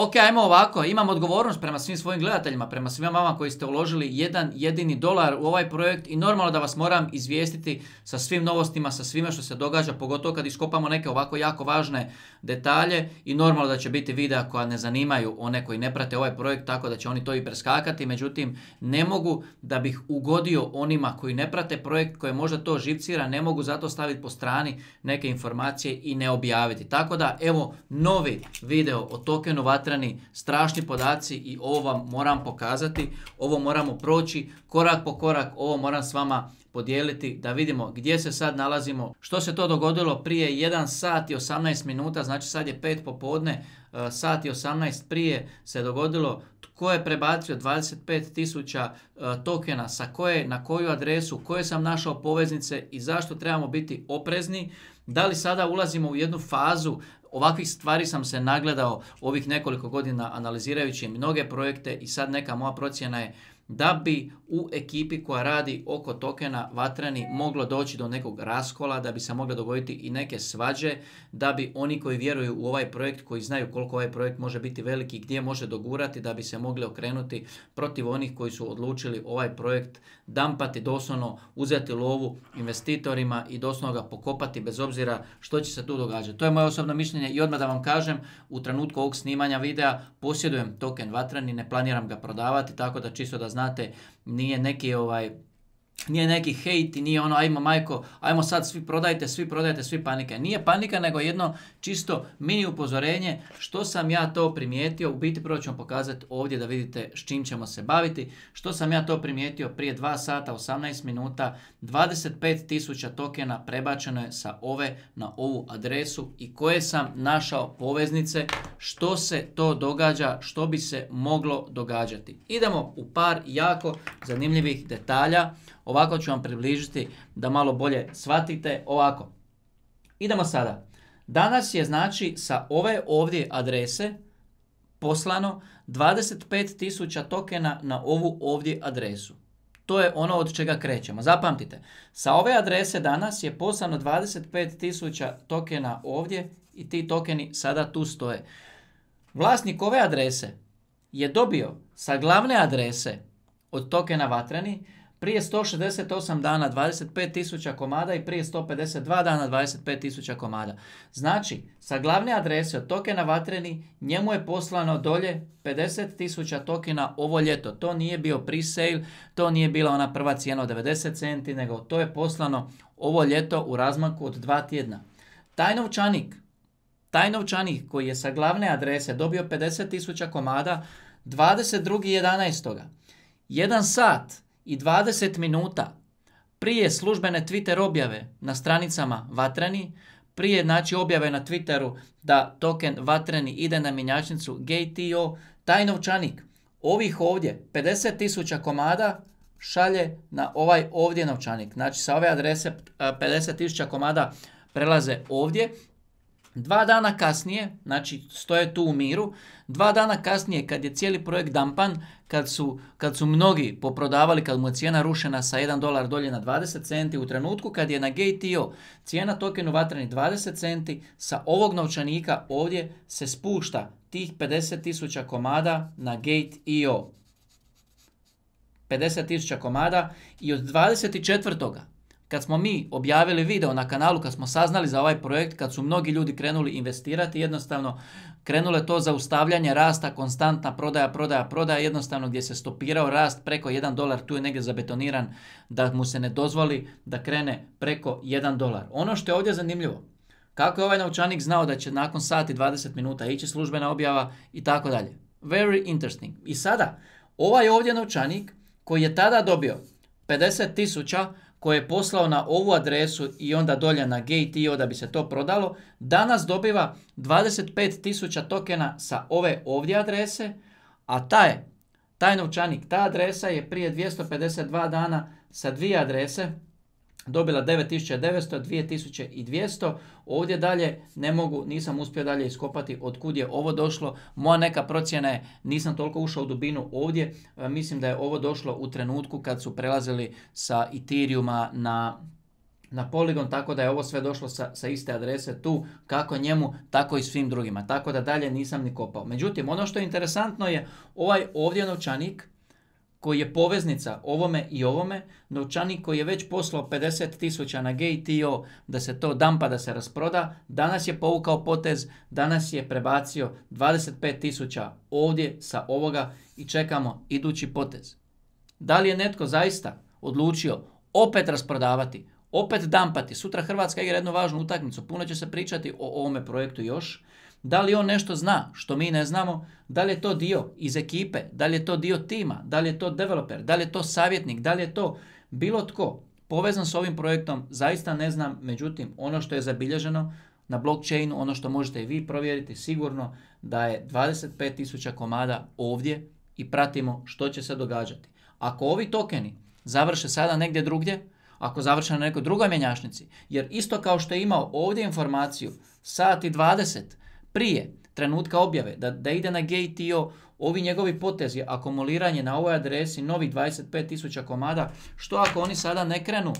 Ok, ajmo ovako, imam odgovornost prema svim svojim gledateljima, prema svima vama koji ste uložili jedan jedini dolar u ovaj projekt i normalno da vas moram izvijestiti sa svim novostima, sa svime što se događa, pogotovo kad iskopamo neke ovako jako važne detalje i normalno da će biti videa koja ne zanimaju one koji ne prate ovaj projekt, tako da će oni to i preskakati, međutim ne mogu da bih ugodio onima koji ne prate projekt, koje možda to živcira, ne mogu zato staviti po strani neke informacije i ne objaviti. Tako da evo novi video o tokenu strašni podaci i ovo vam moram pokazati, ovo moramo proći korak po korak, ovo moram s vama podijeliti da vidimo gdje se sad nalazimo, što se to dogodilo prije 1 sat i 18 minuta, znači sad je 5 popodne, e, sat i 18 prije se dogodilo tko je prebacio 25 tisuća e, tokena, sa koje, na koju adresu, koje sam našao poveznice i zašto trebamo biti oprezni. Da li sada ulazimo u jednu fazu ovakvih stvari sam se nagledao ovih nekoliko godina analizirajući mnoge projekte i sad neka moja procjena je da bi u ekipi koja radi oko tokena Vatrani moglo doći do nekog raskola, da bi se mogle dogoditi i neke svađe, da bi oni koji vjeruju u ovaj projekt, koji znaju koliko ovaj projekt može biti veliki, gdje može dogurati, da bi se mogli okrenuti protiv onih koji su odlučili ovaj projekt dampati, doslovno uzeti lovu investitorima i doslovno ga pokopati bez obzira što će se tu događati. To je moje osobno mišljenje i odmah da vam kažem, u trenutku ovog snimanja videa posjedujem token Vatrani, ne planiram ga prodavati, tako da čisto da znate, nije neki ovaj nije neki hejt i nije ono ajmo majko, ajmo sad svi prodajte, svi prodajte, svi panike. Nije panika nego jedno čisto mini upozorenje što sam ja to primijetio, u biti prvo vam pokazati ovdje da vidite s čim ćemo se baviti, što sam ja to primijetio prije 2 sata, 18 minuta, tisuća tokena prebačeno je sa ove na ovu adresu i koje sam našao poveznice, što se to događa, što bi se moglo događati. Idemo u par jako zanimljivih detalja Ovako ću vam približiti da malo bolje shvatite. Ovako, idemo sada. Danas je znači sa ove ovdje adrese poslano 25.000 tokena na ovu ovdje adresu. To je ono od čega krećemo. Zapamtite, sa ove adrese danas je poslano 25.000 tokena ovdje i ti tokeni sada tu stoje. Vlasnik ove adrese je dobio sa glavne adrese od tokena Vatreni prije 168 dana 25.000 komada i prije 152 dana 25.000 komada. Znači, sa glavne adrese od tokena Vatreni njemu je poslano dolje 50.000 tokena ovo ljeto. To nije bio pre-sale, to nije bila ona prva cijena od 90 centi, nego to je poslano ovo ljeto u razmaku od dva tjedna. Taj novčanik, taj novčanik koji je sa glavne adrese dobio 50.000 komada 22.11. Jedan sat i 20 minuta prije službene Twitter objave na stranicama Vatreni, prije znači objave na Twitteru da token Vatreni ide na minjačnicu GTO, taj novčanik ovih ovdje 50.000 komada šalje na ovaj ovdje novčanik. Znači sa ove adrese 50.000 e, komada prelaze ovdje dva dana kasnije, znači stoje tu u miru, dva dana kasnije kad je cijeli projekt dampan, kad su, kad su mnogi poprodavali, kad mu je cijena rušena sa 1 dolar dolje na 20 centi, u trenutku kad je na GTO cijena tokenu vatreni 20 centi, sa ovog novčanika ovdje se spušta tih 50.000 komada na GTO. 50.000 komada i od 24 kad smo mi objavili video na kanalu, kad smo saznali za ovaj projekt, kad su mnogi ljudi krenuli investirati, jednostavno krenule to zaustavljanje rasta, konstantna prodaja, prodaja, prodaja, jednostavno gdje se stopirao rast preko 1 dolar, tu je negdje zabetoniran da mu se ne dozvoli da krene preko 1 dolar. Ono što je ovdje zanimljivo, kako je ovaj naučanik znao da će nakon sati 20 minuta ići službena objava i tako dalje. Very interesting. I sada, ovaj ovdje naučanik koji je tada dobio 50 tisuća koje je poslao na ovu adresu i onda dolje na GTO da bi se to prodalo, danas dobiva 25.000 tokena sa ove ovdje adrese, a taj, taj novčanik, ta adresa je prije 252 dana sa dvije adrese, dobila 9900, 2200, ovdje dalje ne mogu, nisam uspio dalje iskopati od kud je ovo došlo. Moja neka procjena je, nisam toliko ušao u dubinu ovdje, e, mislim da je ovo došlo u trenutku kad su prelazili sa Ethereuma na na poligon, tako da je ovo sve došlo sa, sa iste adrese tu, kako njemu, tako i svim drugima, tako da dalje nisam ni kopao. Međutim, ono što je interesantno je ovaj ovdje novčanik, koji je poveznica ovome i ovome, novčanik koji je već poslao 50 tisuća na GTO da se to dampa da se rasproda, danas je povukao potez, danas je prebacio 25 tisuća ovdje sa ovoga i čekamo idući potez. Da li je netko zaista odlučio opet rasprodavati, opet dampati? Sutra Hrvatska igra jednu važnu utakmicu, puno će se pričati o ovome projektu još, da li on nešto zna što mi ne znamo? Da li je to dio iz ekipe? Da li je to dio tima? Da li je to developer? Da li je to savjetnik? Da li je to bilo tko povezan s ovim projektom? Zaista ne znam, međutim ono što je zabilježeno na blockchainu, ono što možete i vi provjeriti sigurno da je 25.000 komada ovdje i pratimo što će se događati. Ako ovi tokeni završe sada negdje drugdje, ako završe na nekoj drugoj mjenjačnici, jer isto kao što je imao ovdje informaciju sati 20 prije trenutka objave, da, da ide na GTO, ovi njegovi potezi, akumuliranje na ovoj adresi novih 25.000 komada, što ako oni sada ne krenu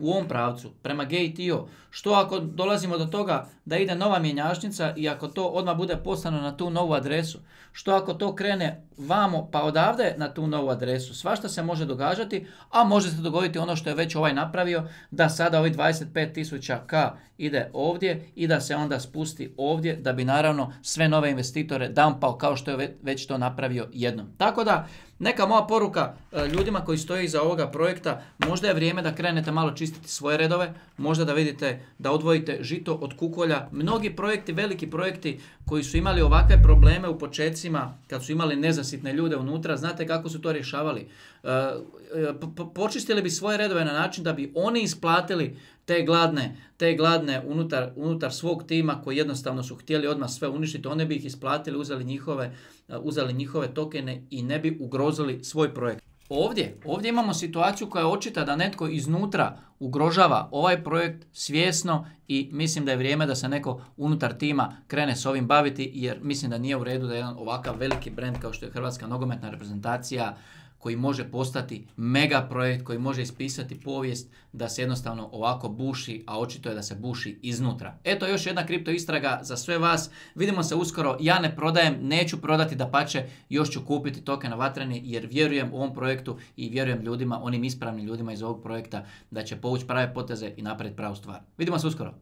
u ovom pravcu, prema GTO. Što ako dolazimo do toga da ide nova mjenjačnica i ako to odmah bude poslano na tu novu adresu? Što ako to krene vamo pa odavde na tu novu adresu? Svašta se može događati, a može se dogoditi ono što je već ovaj napravio, da sada ovi 25.000k ide ovdje i da se onda spusti ovdje da bi naravno sve nove investitore dampao kao što je već to napravio jednom. Tako da, neka moja poruka e, ljudima koji stoje iza ovoga projekta, možda je vrijeme da krenete malo čistiti svoje redove, možda da vidite da odvojite žito od kukolja. Mnogi projekti, veliki projekti koji su imali ovakve probleme u počecima, kad su imali nezasitne ljude unutra, znate kako su to rješavali. E, e, počistili bi svoje redove na način da bi oni isplatili te gladne, te gladne unutar, unutar svog tima koji jednostavno su htjeli odmah sve uništiti, one bi ih isplatili, uzeli njihove, eh, uzeli njihove tokene i ne bi ugrozili svoj projekt. Ovdje, ovdje imamo situaciju koja je očita da netko iznutra ugrožava ovaj projekt svjesno i mislim da je vrijeme da se neko unutar tima krene s ovim baviti jer mislim da nije u redu da jedan ovakav veliki brend kao što je Hrvatska nogometna reprezentacija koji može postati mega projekt, koji može ispisati povijest da se jednostavno ovako buši, a očito je da se buši iznutra. Eto još jedna kripto istraga za sve vas. Vidimo se uskoro. Ja ne prodajem, neću prodati da pače, još ću kupiti na vatreni jer vjerujem u ovom projektu i vjerujem ljudima, onim ispravnim ljudima iz ovog projekta da će povući prave poteze i napraviti pravu stvar. Vidimo se uskoro.